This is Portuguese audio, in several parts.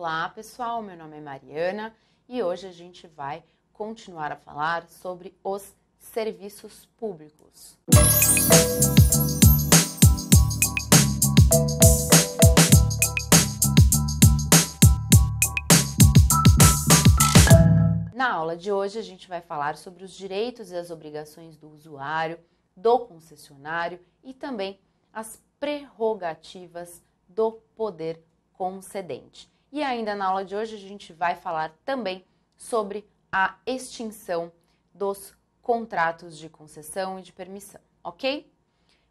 Olá, pessoal. Meu nome é Mariana e hoje a gente vai continuar a falar sobre os serviços públicos. Na aula de hoje, a gente vai falar sobre os direitos e as obrigações do usuário, do concessionário e também as prerrogativas do poder concedente. E ainda na aula de hoje a gente vai falar também sobre a extinção dos contratos de concessão e de permissão, ok?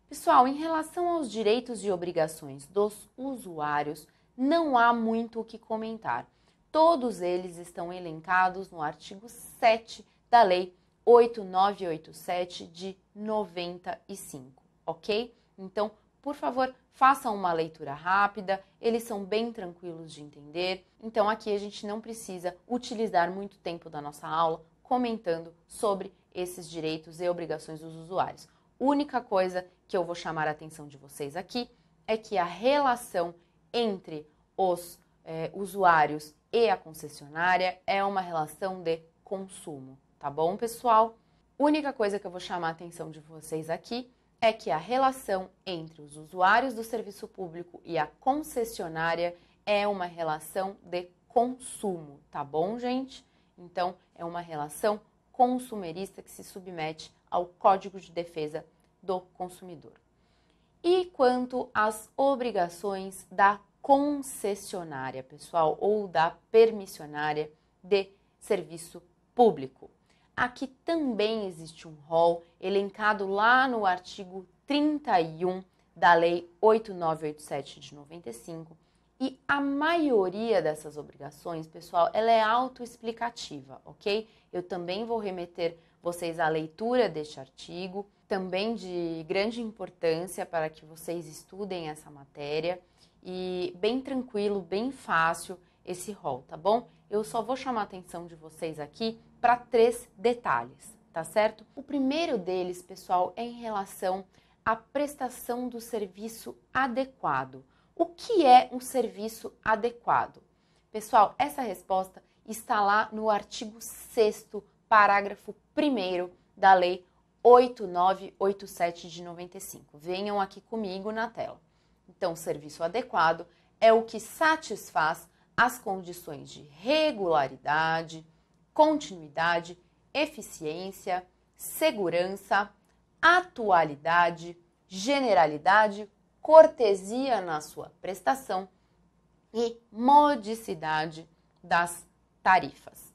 Pessoal, em relação aos direitos e obrigações dos usuários, não há muito o que comentar. Todos eles estão elencados no artigo 7 da Lei 8987 de 95, ok? Então, por favor, façam uma leitura rápida, eles são bem tranquilos de entender. Então aqui a gente não precisa utilizar muito tempo da nossa aula comentando sobre esses direitos e obrigações dos usuários. Única coisa que eu vou chamar a atenção de vocês aqui é que a relação entre os eh, usuários e a concessionária é uma relação de consumo, tá bom, pessoal? Única coisa que eu vou chamar a atenção de vocês aqui é que a relação entre os usuários do serviço público e a concessionária é uma relação de consumo, tá bom, gente? Então, é uma relação consumerista que se submete ao Código de Defesa do Consumidor. E quanto às obrigações da concessionária, pessoal, ou da permissionária de serviço público. Aqui também existe um rol elencado lá no artigo 31 da Lei 8987 de 95, e a maioria dessas obrigações, pessoal, ela é autoexplicativa, ok? Eu também vou remeter vocês à leitura deste artigo, também de grande importância para que vocês estudem essa matéria e bem tranquilo, bem fácil esse rol, tá bom? Eu só vou chamar a atenção de vocês aqui para três detalhes, tá certo? O primeiro deles, pessoal, é em relação à prestação do serviço adequado. O que é um serviço adequado? Pessoal, essa resposta está lá no artigo 6 parágrafo 1 da Lei 8987 de 95. Venham aqui comigo na tela. Então, serviço adequado é o que satisfaz as condições de regularidade, continuidade, eficiência, segurança, atualidade, generalidade, cortesia na sua prestação e modicidade das tarifas.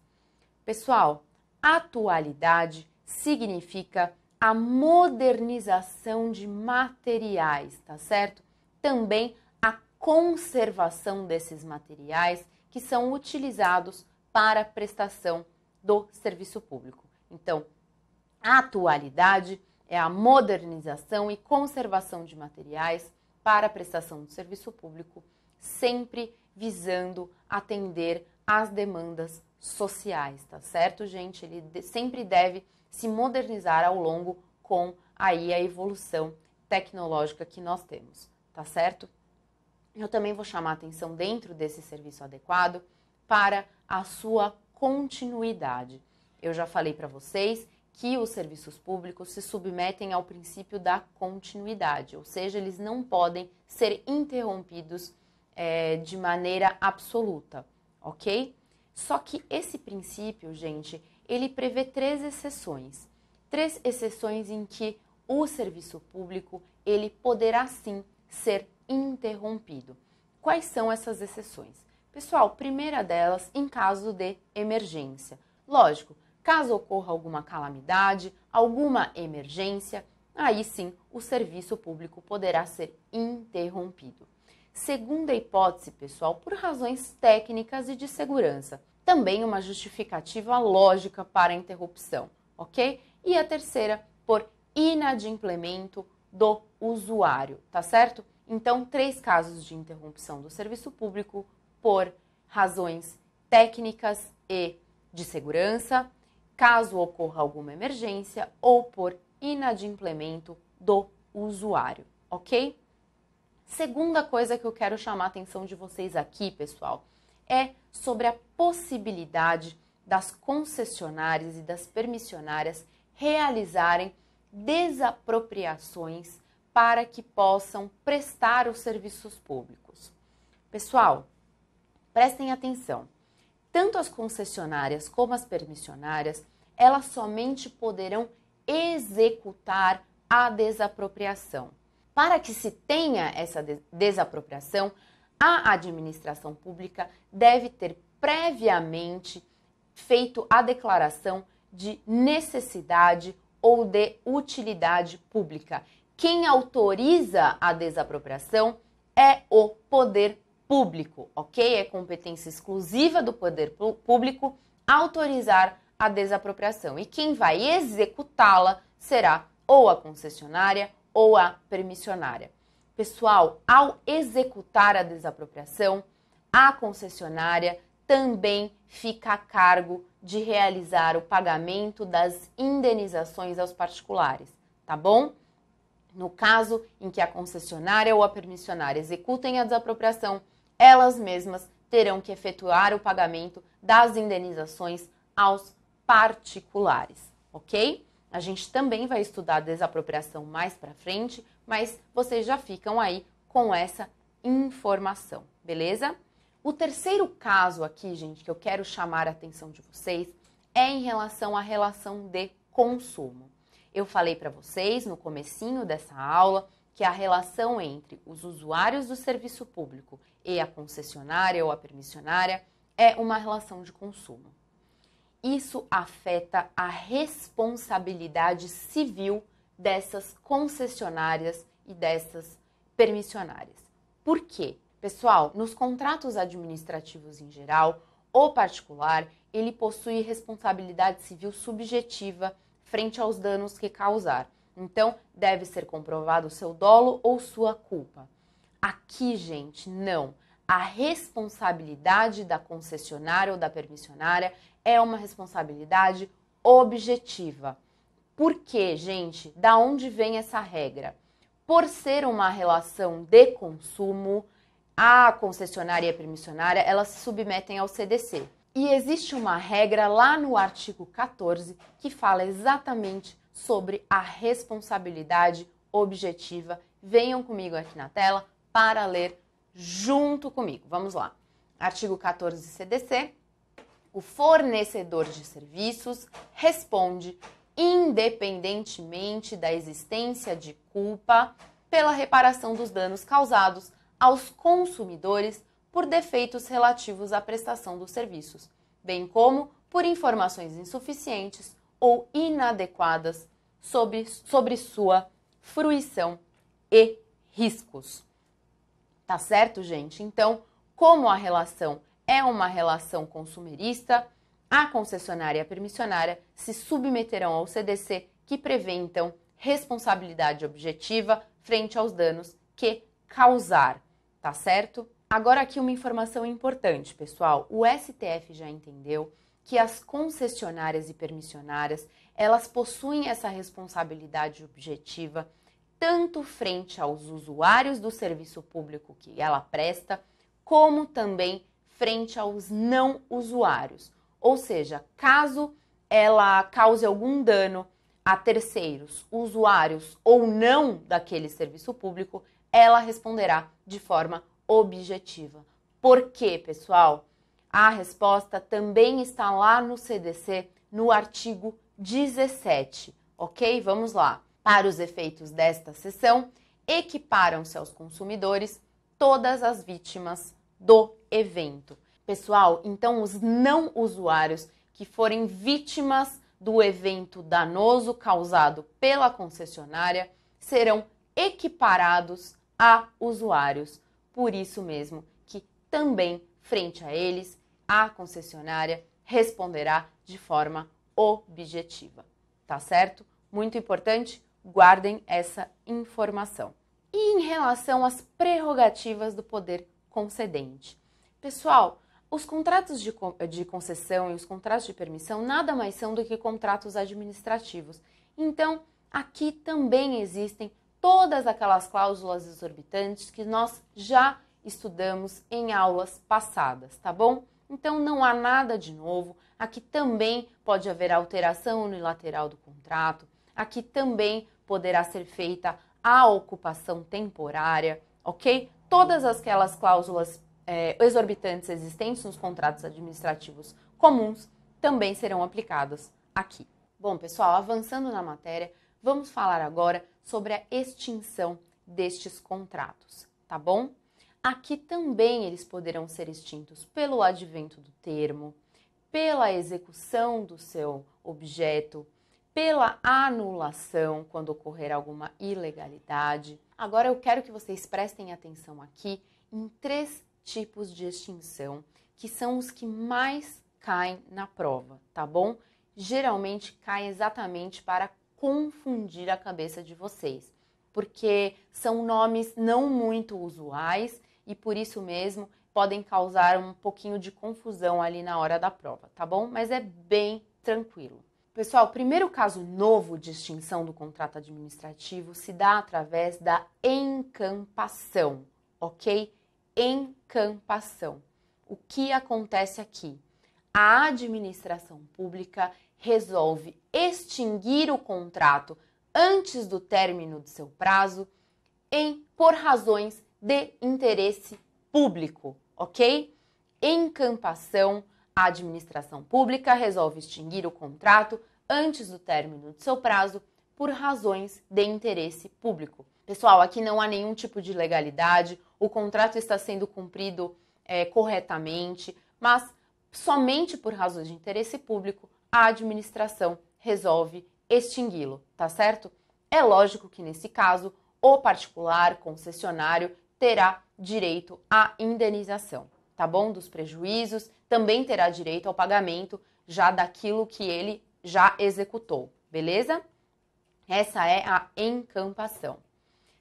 Pessoal, atualidade significa a modernização de materiais, tá certo? Também a conservação desses materiais que são utilizados para prestação do serviço público. Então, a atualidade é a modernização e conservação de materiais para a prestação do serviço público, sempre visando atender às demandas sociais, tá certo, gente? Ele sempre deve se modernizar ao longo com aí a evolução tecnológica que nós temos, tá certo? Eu também vou chamar atenção dentro desse serviço adequado para a sua continuidade. Eu já falei para vocês que os serviços públicos se submetem ao princípio da continuidade, ou seja, eles não podem ser interrompidos é, de maneira absoluta, ok? Só que esse princípio, gente, ele prevê três exceções. Três exceções em que o serviço público ele poderá sim ser interrompido. Quais são essas exceções? Pessoal, primeira delas, em caso de emergência. Lógico, caso ocorra alguma calamidade, alguma emergência, aí sim o serviço público poderá ser interrompido. Segunda hipótese, pessoal, por razões técnicas e de segurança. Também uma justificativa lógica para a interrupção, ok? E a terceira, por inadimplemento do usuário, tá certo? Então, três casos de interrupção do serviço público por razões técnicas e de segurança, caso ocorra alguma emergência ou por inadimplemento do usuário, ok? Segunda coisa que eu quero chamar a atenção de vocês aqui, pessoal, é sobre a possibilidade das concessionárias e das permissionárias realizarem desapropriações para que possam prestar os serviços públicos. Pessoal, Prestem atenção. Tanto as concessionárias como as permissionárias, elas somente poderão executar a desapropriação. Para que se tenha essa desapropriação, a administração pública deve ter previamente feito a declaração de necessidade ou de utilidade pública. Quem autoriza a desapropriação é o poder público, ok? É competência exclusiva do poder público autorizar a desapropriação e quem vai executá-la será ou a concessionária ou a permissionária. Pessoal, ao executar a desapropriação, a concessionária também fica a cargo de realizar o pagamento das indenizações aos particulares, tá bom? No caso em que a concessionária ou a permissionária executem a desapropriação, elas mesmas terão que efetuar o pagamento das indenizações aos particulares, ok? A gente também vai estudar desapropriação mais para frente, mas vocês já ficam aí com essa informação, beleza? O terceiro caso aqui, gente, que eu quero chamar a atenção de vocês é em relação à relação de consumo. Eu falei para vocês no comecinho dessa aula que a relação entre os usuários do serviço público e a concessionária ou a permissionária é uma relação de consumo. Isso afeta a responsabilidade civil dessas concessionárias e dessas permissionárias. Por quê? Pessoal, nos contratos administrativos em geral, o particular, ele possui responsabilidade civil subjetiva frente aos danos que causar. Então, deve ser comprovado o seu dolo ou sua culpa. Aqui, gente, não. A responsabilidade da concessionária ou da permissionária é uma responsabilidade objetiva. Por quê, gente? Da onde vem essa regra? Por ser uma relação de consumo, a concessionária e a permissionária, elas se submetem ao CDC. E existe uma regra lá no artigo 14 que fala exatamente sobre a responsabilidade objetiva. Venham comigo aqui na tela para ler junto comigo. Vamos lá. Artigo 14 CDC. O fornecedor de serviços responde independentemente da existência de culpa pela reparação dos danos causados aos consumidores por defeitos relativos à prestação dos serviços, bem como por informações insuficientes ou inadequadas sobre, sobre sua fruição e riscos. Tá certo, gente? Então, como a relação é uma relação consumerista, a concessionária e a permissionária se submeterão ao CDC, que prevê então responsabilidade objetiva frente aos danos que causar, tá certo? Agora aqui uma informação importante, pessoal. O STF já entendeu que as concessionárias e permissionárias, elas possuem essa responsabilidade objetiva tanto frente aos usuários do serviço público que ela presta, como também frente aos não usuários. Ou seja, caso ela cause algum dano a terceiros, usuários ou não daquele serviço público, ela responderá de forma objetiva. Por quê, pessoal? A resposta também está lá no CDC, no artigo 17, ok? Vamos lá. Para os efeitos desta sessão, equiparam-se aos consumidores todas as vítimas do evento. Pessoal, então os não usuários que forem vítimas do evento danoso causado pela concessionária serão equiparados a usuários. Por isso mesmo que também frente a eles a concessionária responderá de forma objetiva. Tá certo? Muito importante, guardem essa informação. E em relação às prerrogativas do poder concedente. Pessoal, os contratos de, de concessão e os contratos de permissão nada mais são do que contratos administrativos. Então, aqui também existem todas aquelas cláusulas exorbitantes que nós já estudamos em aulas passadas, tá bom? Então não há nada de novo. Aqui também pode haver alteração unilateral do contrato. Aqui também poderá ser feita a ocupação temporária, ok? Todas aquelas cláusulas é, exorbitantes existentes nos contratos administrativos comuns também serão aplicadas aqui. Bom, pessoal, avançando na matéria, vamos falar agora sobre a extinção destes contratos, tá bom? Aqui também eles poderão ser extintos pelo advento do termo, pela execução do seu objeto, pela anulação quando ocorrer alguma ilegalidade. Agora eu quero que vocês prestem atenção aqui em três tipos de extinção que são os que mais caem na prova, tá bom? Geralmente cai exatamente para confundir a cabeça de vocês, porque são nomes não muito usuais e por isso mesmo podem causar um pouquinho de confusão ali na hora da prova, tá bom? Mas é bem tranquilo. Pessoal, o primeiro caso novo de extinção do contrato administrativo se dá através da encampação, ok? Encampação. O que acontece aqui? A administração pública resolve extinguir o contrato antes do término do seu prazo em, por razões de interesse público, ok? Encampação, a administração pública resolve extinguir o contrato antes do término de seu prazo por razões de interesse público. Pessoal, aqui não há nenhum tipo de legalidade, o contrato está sendo cumprido é, corretamente, mas somente por razões de interesse público a administração resolve extingui-lo, tá certo? É lógico que nesse caso o particular concessionário terá direito à indenização, tá bom? Dos prejuízos, também terá direito ao pagamento já daquilo que ele já executou, beleza? Essa é a encampação.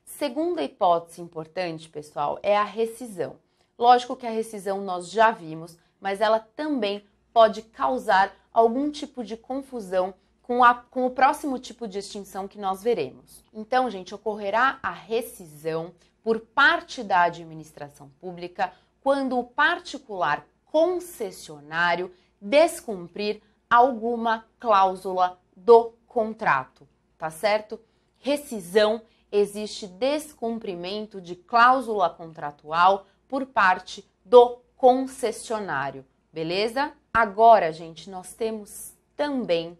Segunda hipótese importante, pessoal, é a rescisão. Lógico que a rescisão nós já vimos, mas ela também pode causar algum tipo de confusão com, a, com o próximo tipo de extinção que nós veremos. Então, gente, ocorrerá a rescisão por parte da administração pública quando o particular concessionário descumprir alguma cláusula do contrato, tá certo? Rescisão existe descumprimento de cláusula contratual por parte do concessionário, beleza? Agora, gente, nós temos também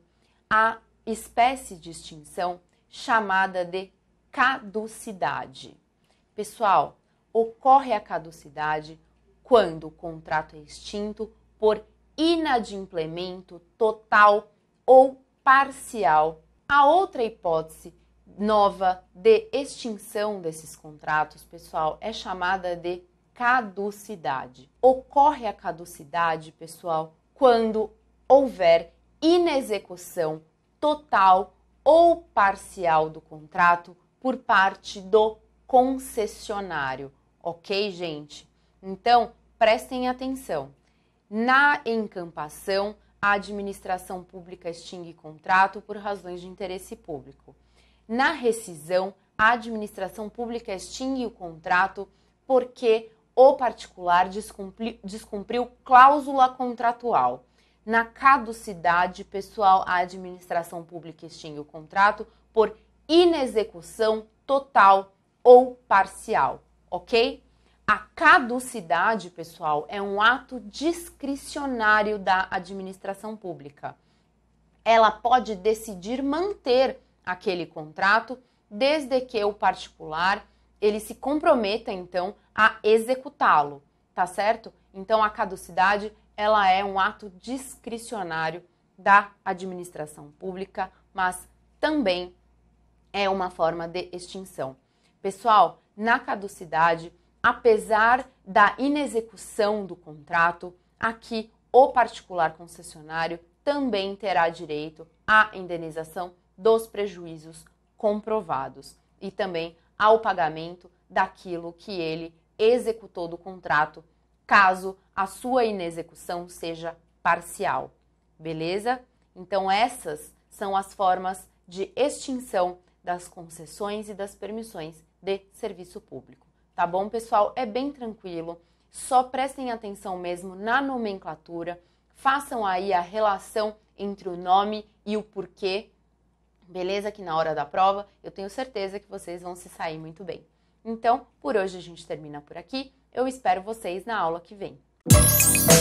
a espécie de extinção chamada de caducidade. Pessoal, ocorre a caducidade quando o contrato é extinto por inadimplemento total ou parcial. A outra hipótese nova de extinção desses contratos, pessoal, é chamada de caducidade. Ocorre a caducidade, pessoal, quando houver inexecução total ou parcial do contrato por parte do concessionário, ok, gente? Então, prestem atenção. Na encampação, a administração pública extingue contrato por razões de interesse público. Na rescisão, a administração pública extingue o contrato porque o particular descumpri, descumpriu cláusula contratual. Na caducidade pessoal, a administração pública extingue o contrato por inexecução total ou parcial, ok? A caducidade, pessoal, é um ato discricionário da administração pública. Ela pode decidir manter aquele contrato desde que o particular ele se comprometa então a executá-lo, tá certo? Então a caducidade ela é um ato discricionário da administração pública, mas também é uma forma de extinção. Pessoal, na caducidade, apesar da inexecução do contrato, aqui o particular concessionário também terá direito à indenização dos prejuízos comprovados e também ao pagamento daquilo que ele executou do contrato, caso a sua inexecução seja parcial. Beleza? Então, essas são as formas de extinção das concessões e das permissões de serviço público. Tá bom, pessoal? É bem tranquilo. Só prestem atenção mesmo na nomenclatura, façam aí a relação entre o nome e o porquê, beleza? Que na hora da prova eu tenho certeza que vocês vão se sair muito bem. Então, por hoje a gente termina por aqui. Eu espero vocês na aula que vem. Música